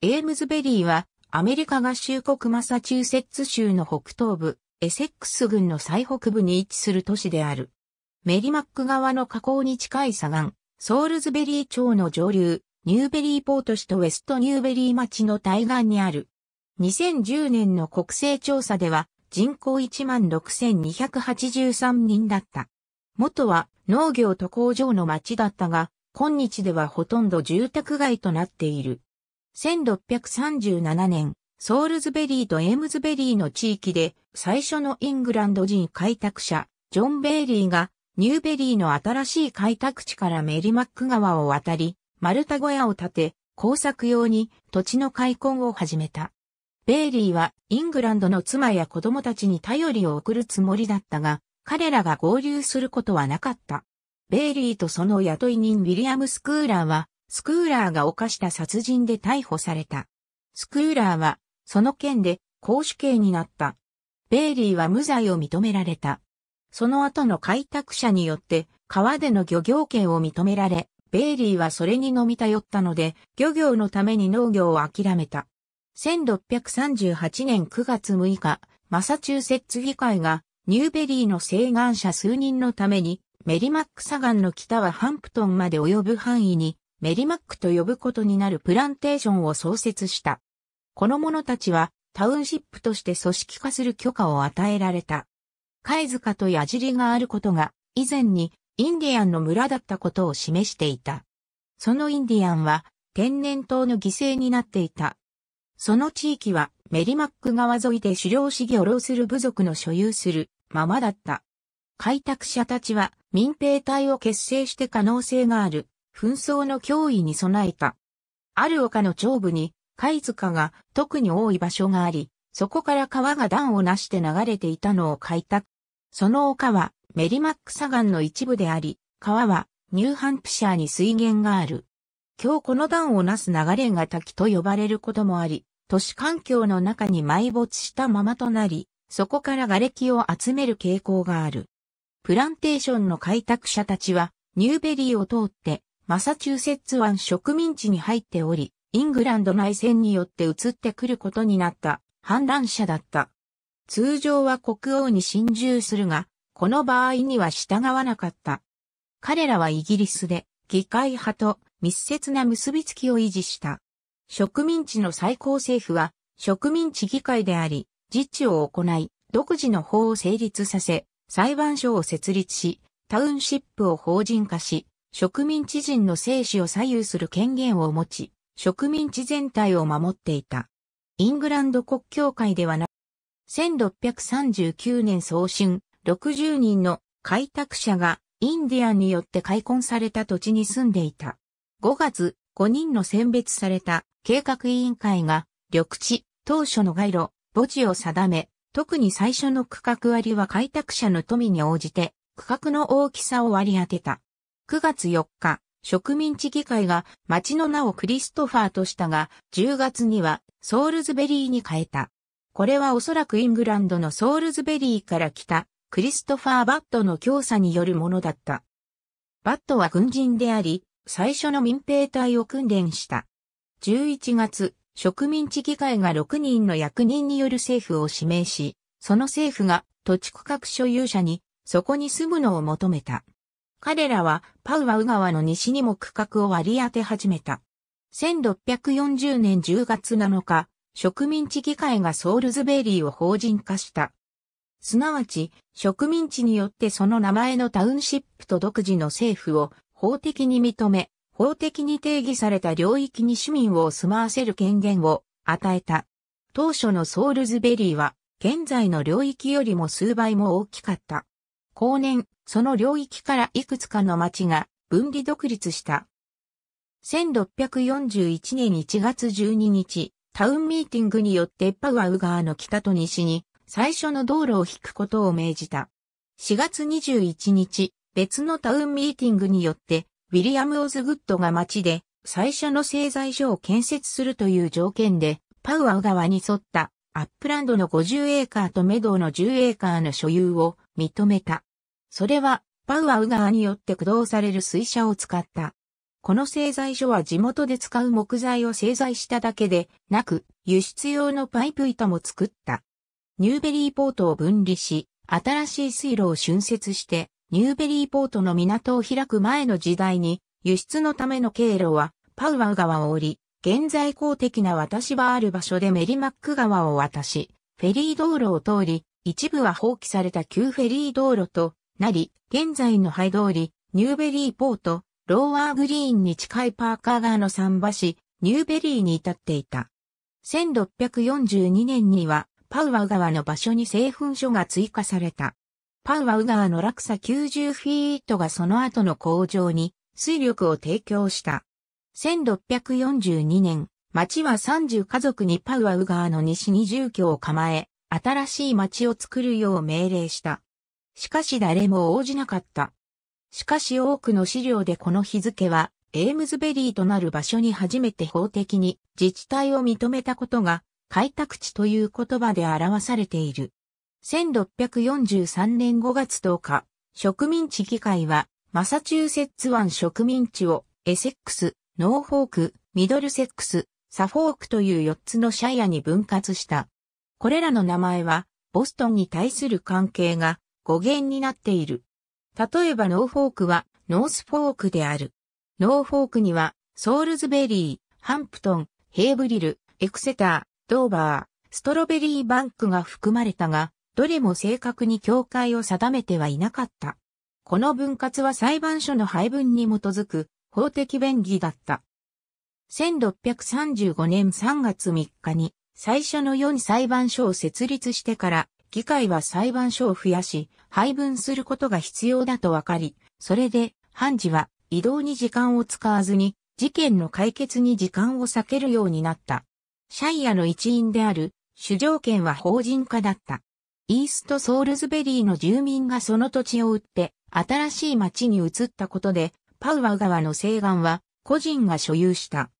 エームズベリーは、アメリカ合衆国マサチューセッツ州の北東部、エセックス郡の最北部に位置する都市である。メリマック側の河口に近い左岸、ソールズベリー町の上流、ニューベリーポート市とウェストニューベリー町の対岸にある。2010年の国勢調査では、人口16,283人だった。元は農業と工場の町だったが、今日ではほとんど住宅街となっている。1637年、ソールズベリーとエームズベリーの地域で最初のイングランド人開拓者、ジョン・ベイリーがニューベリーの新しい開拓地からメリマック川を渡り、丸太小屋を建て、工作用に土地の開墾を始めた。ベイリーはイングランドの妻や子供たちに頼りを送るつもりだったが、彼らが合流することはなかった。ベイリーとその雇い人ウィリアム・スクーラーはスクーラーが犯した殺人で逮捕された。スクーラーは、その件で、公主刑になった。ベイリーは無罪を認められた。その後の開拓者によって、川での漁業権を認められ、ベイリーはそれに飲み頼ったので、漁業のために農業を諦めた。1638年9月6日、マサチューセッツ議会が、ニューベリーの請願者数人のために、メリマック砂岩の北はハンプトンまで及ぶ範囲に、メリマックと呼ぶことになるプランテーションを創設した。この者たちはタウンシップとして組織化する許可を与えられた。貝塚と矢尻があることが以前にインディアンの村だったことを示していた。そのインディアンは天然痘の犠牲になっていた。その地域はメリマック川沿いで狩猟しを労する部族の所有するままだった。開拓者たちは民兵隊を結成して可能性がある紛争の脅威に備えた。ある丘の長部に、貝塚が特に多い場所があり、そこから川が段をなして流れていたのを開拓。その丘はメリマック砂岩の一部であり、川はニューハンプシャーに水源がある。今日この段をなす流れが滝と呼ばれることもあり、都市環境の中に埋没したままとなり、そこから瓦礫を集める傾向がある。プランテーションの開拓者たちは、ニューベリーを通って、マサチューセッツ湾植民地に入っており、イングランド内戦によって移ってくることになった反乱者だった。通常は国王に侵入するが、この場合には従わなかった。彼らはイギリスで議会派と密接な結びつきを維持した。植民地の最高政府は植民地議会であり、自治を行い、独自の法を成立させ、裁判所を設立し、タウンシップを法人化し、植民地人の生死を左右する権限を持ち、植民地全体を守っていた。イングランド国教会ではなく、1639年早春、60人の開拓者がインディアンによって開墾された土地に住んでいた。5月、5人の選別された計画委員会が緑地、当初の街路、墓地を定め、特に最初の区画割は開拓者の富に応じて、区画の大きさを割り当てた。9月4日、植民地議会が町の名をクリストファーとしたが、10月にはソールズベリーに変えた。これはおそらくイングランドのソールズベリーから来たクリストファー・バットの教唆によるものだった。バットは軍人であり、最初の民兵隊を訓練した。11月、植民地議会が6人の役人による政府を指名し、その政府が土地区画所有者にそこに住むのを求めた。彼らはパウアウ川の西にも区画を割り当て始めた。1640年10月7日、植民地議会がソールズベリーを法人化した。すなわち、植民地によってその名前のタウンシップと独自の政府を法的に認め、法的に定義された領域に市民を住まわせる権限を与えた。当初のソールズベリーは、現在の領域よりも数倍も大きかった。後年、その領域からいくつかの町が分離独立した。1641年1月12日、タウンミーティングによってパウアウ川の北と西に最初の道路を引くことを命じた。4月21日、別のタウンミーティングによって、ウィリアム・オズグッドが町で最初の製材所を建設するという条件で、パウアウ川に沿ったアップランドの50エーカーとメドウの10エーカーの所有を認めた。それは、パウアウ川によって駆動される水車を使った。この製材所は地元で使う木材を製材しただけでなく、輸出用のパイプ板も作った。ニューベリーポートを分離し、新しい水路を浚渫して、ニューベリーポートの港を開く前の時代に、輸出のための経路は、パウアウ川を降り、現在公的な渡し場ある場所でメリマック川を渡し、フェリー道路を通り、一部は放棄された旧フェリー道路と、なり、現在の灰通り、ニューベリーポート、ローワーグリーンに近いパーカー川の桟橋、ニューベリーに至っていた。1642年には、パウアウ川の場所に製粉所が追加された。パウアウ川の落差90フィートがその後の工場に水力を提供した。1642年、町は30家族にパウアウ川の西に住居を構え、新しい町を作るよう命令した。しかし誰も応じなかった。しかし多くの資料でこの日付は、エームズベリーとなる場所に初めて法的に自治体を認めたことが、開拓地という言葉で表されている。1643年5月10日、植民地議会は、マサチューセッツ湾植民地を、エセックス、ノーフォーク、ミドルセックス、サフォークという4つのシャイアに分割した。これらの名前は、ボストンに対する関係が語源になっている。例えばノーフォークはノースフォークである。ノーフォークにはソールズベリー、ハンプトン、ヘーブリル、エクセター、ドーバー、ストロベリーバンクが含まれたが、どれも正確に境界を定めてはいなかった。この分割は裁判所の配分に基づく法的便宜だった。1635年3月3日に最初の4裁判所を設立してから議会は裁判所を増やし、配分することが必要だと分かり、それで、判事は移動に時間を使わずに、事件の解決に時間を避けるようになった。シャイアの一員である、主条件は法人化だった。イーストソールズベリーの住民がその土地を売って、新しい町に移ったことで、パウア川の西岸は、個人が所有した。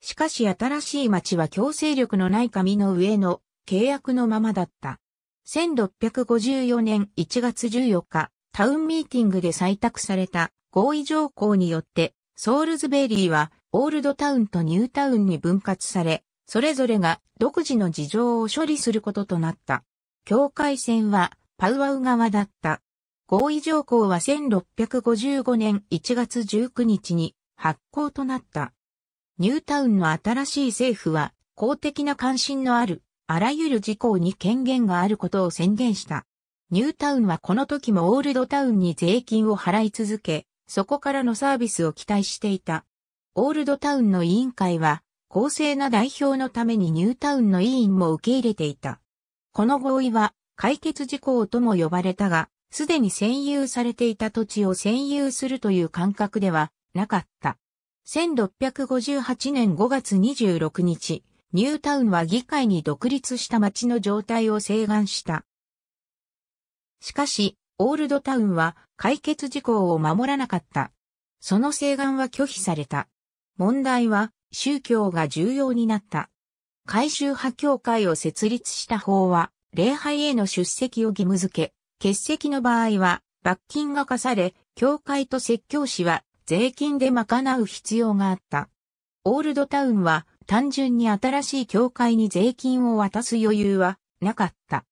しかし新しい町は強制力のない紙の上の契約のままだった。1654年1月14日、タウンミーティングで採択された合意条項によって、ソールズベリーはオールドタウンとニュータウンに分割され、それぞれが独自の事情を処理することとなった。境界線はパウアウ側だった。合意条項は1655年1月19日に発行となった。ニュータウンの新しい政府は公的な関心のあるあらゆる事項に権限があることを宣言した。ニュータウンはこの時もオールドタウンに税金を払い続け、そこからのサービスを期待していた。オールドタウンの委員会は、公正な代表のためにニュータウンの委員も受け入れていた。この合意は、解決事項とも呼ばれたが、すでに占有されていた土地を占有するという感覚ではなかった。1658年5月26日、ニュータウンは議会に独立した町の状態を請願した。しかし、オールドタウンは解決事項を守らなかった。その請願は拒否された。問題は宗教が重要になった。改宗派教会を設立した法は礼拝への出席を義務付け、欠席の場合は罰金が課され、教会と説教師は税金で賄う必要があった。オールドタウンは単純に新しい教会に税金を渡す余裕はなかった。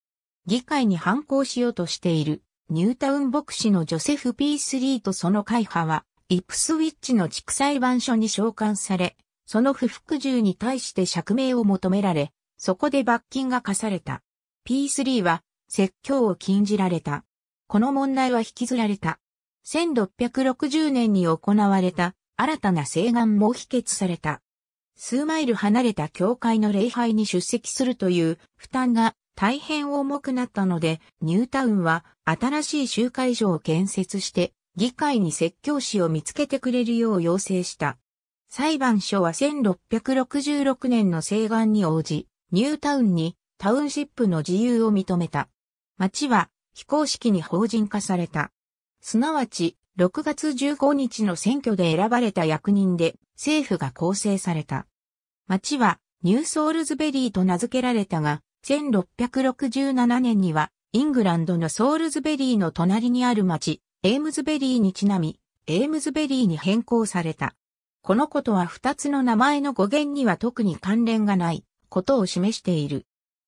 議会に反抗しようとしているニュータウン牧師のジョセフ・ピースリーとその会派は、イプスウィッチの地区裁判所に召喚され、その不服従に対して釈明を求められ、そこで罰金が課された。P3 は説教を禁じられた。この問題は引きずられた。1660年に行われた新たな請願も否決された。数マイル離れた教会の礼拝に出席するという負担が大変重くなったので、ニュータウンは新しい集会所を建設して議会に説教師を見つけてくれるよう要請した。裁判所は1666年の請願に応じ、ニュータウンにタウンシップの自由を認めた。町は非公式に法人化された。すなわち、6月15日の選挙で選ばれた役人で、政府が構成された。町はニューソールズベリーと名付けられたが、1667年にはイングランドのソールズベリーの隣にある町、エームズベリーにちなみ、エームズベリーに変更された。このことは2つの名前の語源には特に関連がないことを示している。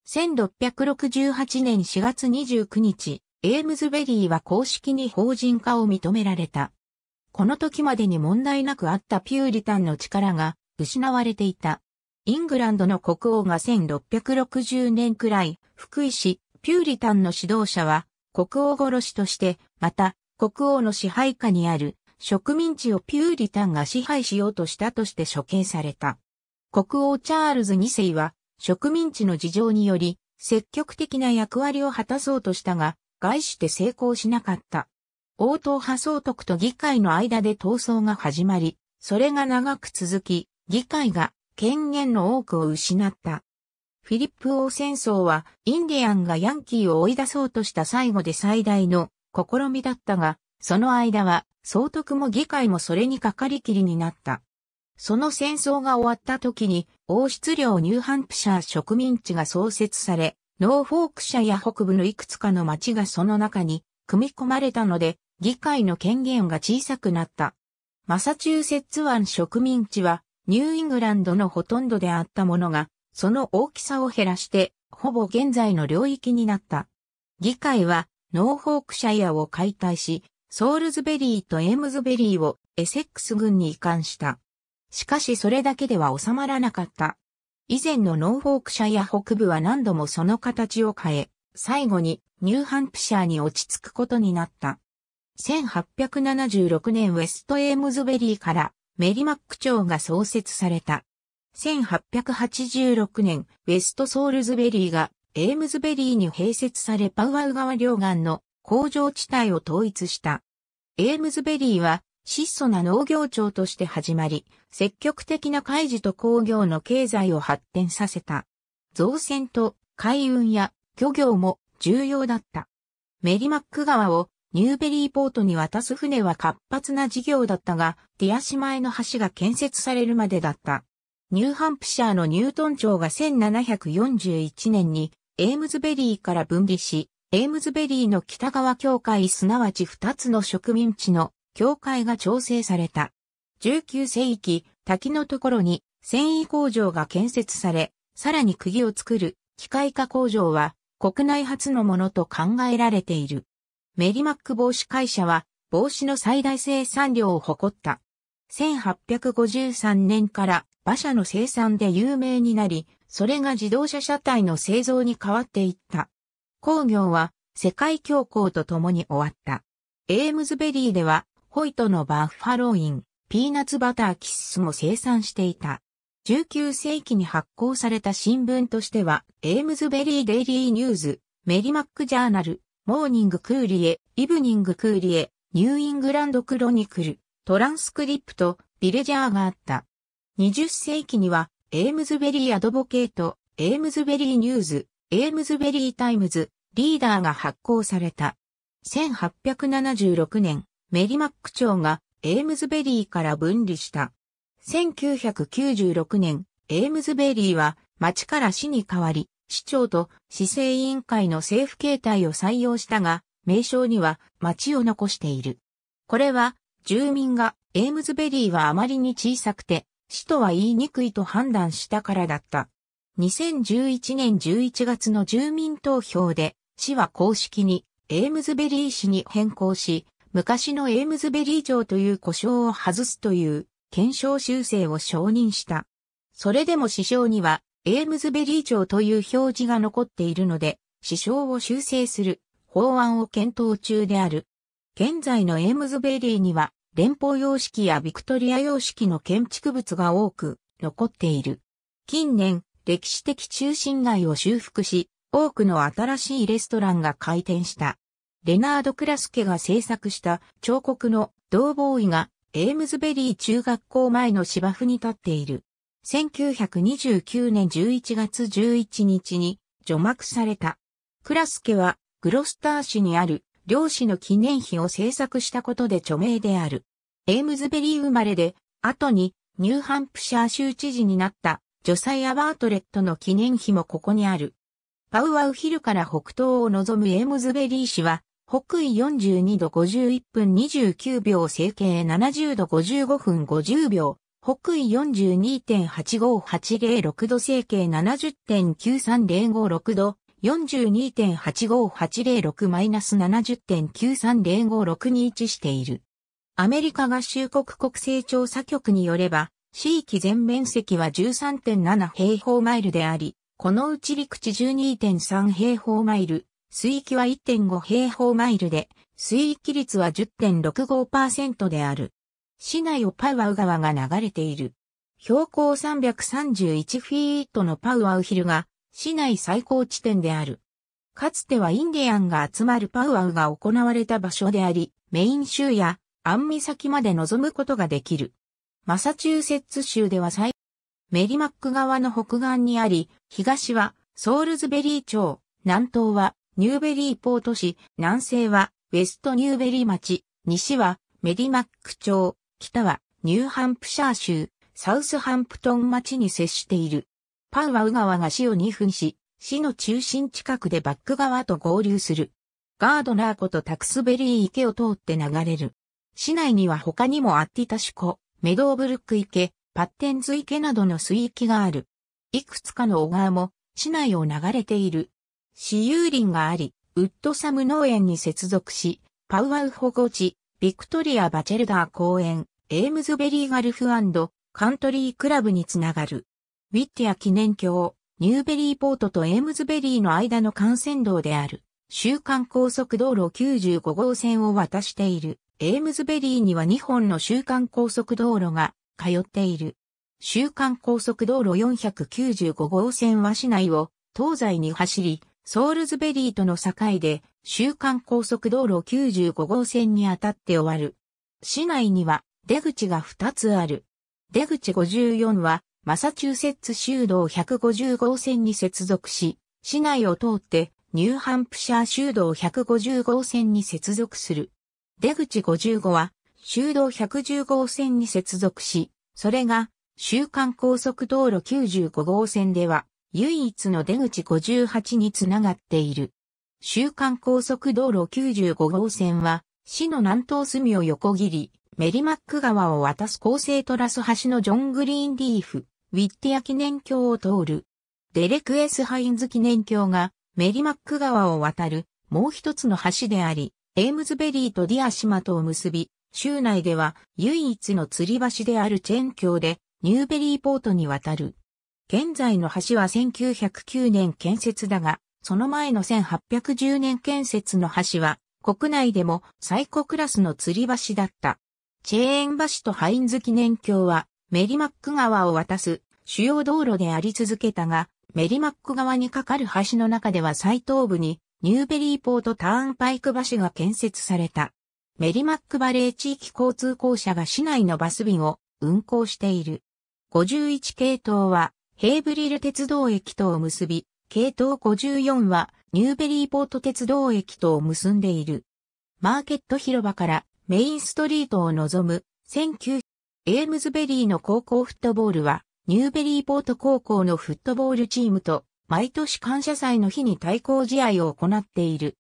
1668年4月29日、エームズベリーは公式に法人化を認められた。この時までに問題なくあったピューリタンの力が失われていた。イングランドの国王が1660年くらい、福井市、ピューリタンの指導者は、国王殺しとして、また、国王の支配下にある植民地をピューリタンが支配しようとしたとして処刑された。国王チャールズ2世は植民地の事情により積極的な役割を果たそうとしたが、外して成功しなかった。応答派総督と議会の間で闘争が始まり、それが長く続き、議会が権限の多くを失った。フィリップ王戦争は、インディアンがヤンキーを追い出そうとした最後で最大の試みだったが、その間は、総督も議会もそれにかかりきりになった。その戦争が終わった時に、王室領ニューハンプシャー植民地が創設され、ノーフォーク社や北部のいくつかの町がその中に組み込まれたので、議会の権限が小さくなった。マサチューセッツ湾植民地はニューイングランドのほとんどであったものが、その大きさを減らして、ほぼ現在の領域になった。議会はノーフォークシャイアを解体し、ソールズベリーとエムズベリーをエセックス軍に移管した。しかしそれだけでは収まらなかった。以前のノーフォークシャイア北部は何度もその形を変え、最後にニューハンプシャーに落ち着くことになった。1876年ウェストエームズベリーからメリマック町が創設された。1886年、ウェストソールズベリーがエームズベリーに併設されパウアウ川両岸の工場地帯を統一した。エームズベリーは質素な農業庁として始まり、積極的な開示と工業の経済を発展させた。造船と海運や漁業も重要だった。メリマック川をニューベリーポートに渡す船は活発な事業だったが、ディア島への橋が建設されるまでだった。ニューハンプシャーのニュートン町が1741年にエームズベリーから分離し、エームズベリーの北側境界すなわち2つの植民地の境界が調整された。19世紀、滝のところに繊維工場が建設され、さらに釘を作る機械化工場は国内初のものと考えられている。メリマック帽子会社は帽子の最大生産量を誇った。1853年から馬車の生産で有名になり、それが自動車車体の製造に変わっていった。工業は世界恐慌とともに終わった。エームズベリーではホイトのバッファローイン、ピーナツバターキッスも生産していた。19世紀に発行された新聞としては、エームズベリーデイリーニューズ、メリマックジャーナル、モーニングクーリエ、イブニングクーリエ、ニューイングランドクロニクル、トランスクリプト、ビレジャーがあった。20世紀には、エームズベリーアドボケート、エームズベリーニューズ、エームズベリータイムズ、リーダーが発行された。1876年、メリマック町がエームズベリーから分離した。1996年、エームズベリーは町から市に変わり、市長と市政委員会の政府形態を採用したが、名称には町を残している。これは、住民がエームズベリーはあまりに小さくて、市とは言いにくいと判断したからだった。2011年11月の住民投票で、市は公式にエームズベリー市に変更し、昔のエームズベリー城という故障を外すという検証修正を承認した。それでも市長にはエームズベリー町という表示が残っているので、指標を修正する法案を検討中である。現在のエームズベリーには、連邦様式やビクトリア様式の建築物が多く残っている。近年、歴史的中心街を修復し、多くの新しいレストランが開店した。レナード・クラスケが制作した彫刻の銅ボーイがエームズベリー中学校前の芝生に立っている。1929年11月11日に除幕された。クラスケはグロスター市にある漁師の記念碑を制作したことで著名である。エームズベリー生まれで、後にニューハンプシャー州知事になったジョサイア・バートレットの記念碑もここにある。パウアウヒルから北東を望むエームズベリー市は、北緯42度51分29秒、整形70度55分50秒、北緯42.85806度整形70.93056度、42.85806-70.93056に位置している。アメリカ合衆国国勢調査局によれば、地域全面積は13.7平方マイルであり、このうち陸地12.3平方マイル、水域は1.5平方マイルで、水域率は10.65%である。市内をパウアウ川が流れている。標高331フィートのパウアウヒルが市内最高地点である。かつてはインディアンが集まるパウアウが行われた場所であり、メイン州やアン先まで望むことができる。マサチューセッツ州では最、メリマック側の北岸にあり、東はソールズベリー町、南東はニューベリーポート市、南西はウェストニューベリー町、西はメリマック町、北はニューハンプシャー州、サウスハンプトン町に接している。パウアウ川が市を2分し、市の中心近くでバック川と合流する。ガードナー湖とタクスベリー池を通って流れる。市内には他にもアッティタシュ湖、メドーブルック池、パッテンズ池などの水域がある。いくつかの小川も市内を流れている。私有林があり、ウッドサム農園に接続し、パウアウ保護地、ビクトリア・バチェルダー公園、エームズベリーガルフカントリークラブにつながる。ウィッティア記念橋、ニューベリーポートとエームズベリーの間の幹線道である、週間高速道路95号線を渡している、エームズベリーには2本の週間高速道路が通っている。週間高速道路495号線は市内を東西に走り、ソールズベリーとの境で、週間高速道路95号線にあたって終わる。市内には出口が2つある。出口54は、マサチューセッツ州道150号線に接続し、市内を通ってニューハンプシャー州道150号線に接続する。出口55は州道110号線に接続し、それが週間高速道路95号線では唯一の出口58につながっている。週間高速道路95号線は、市の南東隅を横切り、メリマック川を渡す高生トラス橋のジョン・グリーンリーフ、ウィッティア記念橋を通る。デレクエス・ハインズ記念橋がメリマック川を渡るもう一つの橋であり、エイムズベリーとディア島とを結び、州内では唯一の吊り橋であるチェーン橋でニューベリーポートに渡る。現在の橋は1909年建設だが、その前の1810年建設の橋は、国内でも最高クラスの吊り橋だった。チェーン橋とハインズ記念橋は、メリマック川を渡す主要道路であり続けたが、メリマック川に架かる橋の中では最東部にニューベリーポートターンパイク橋が建設された。メリマックバレー地域交通公社が市内のバス便を運行している。51系統はヘイブリル鉄道駅とを結び、系統54はニューベリーポート鉄道駅とを結んでいる。マーケット広場からメインストリートを望む19エームズベリーの高校フットボールはニューベリーポート高校のフットボールチームと毎年感謝祭の日に対抗試合を行っている。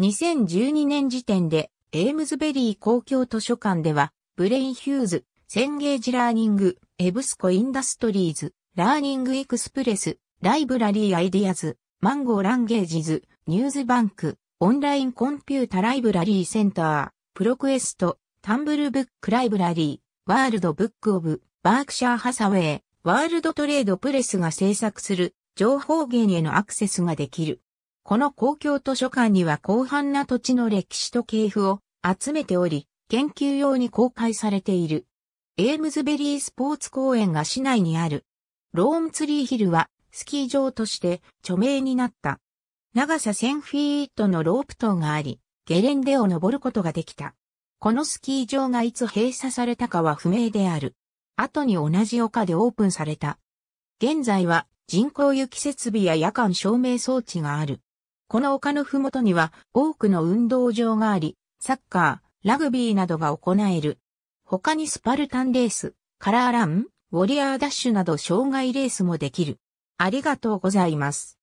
2012年時点でエームズベリー公共図書館ではブレインヒューズ、センゲージラーニング、エブスコインダストリーズ、ラーニングエクスプレス、ライブラリーアイディアズ、マンゴーランゲージズ、ニューズバンク、オンラインコンピュータライブラリーセンター、プロクエスト、タンブルブックライブラリー、ワールドブックオブ、バークシャーハサウェイ、ワールドトレードプレスが制作する情報源へのアクセスができる。この公共図書館には広範な土地の歴史と系譜を集めており、研究用に公開されている。エームズベリースポーツ公園が市内にあるローンツリーヒルはスキー場として著名になった。長さ1000フィートのロープ塔があり、ゲレンデを登ることができた。このスキー場がいつ閉鎖されたかは不明である。後に同じ丘でオープンされた。現在は人工雪設備や夜間照明装置がある。この丘のふもとには多くの運動場があり、サッカー、ラグビーなどが行える。他にスパルタンレース、カラーラン、ウォリアーダッシュなど障害レースもできる。ありがとうございます。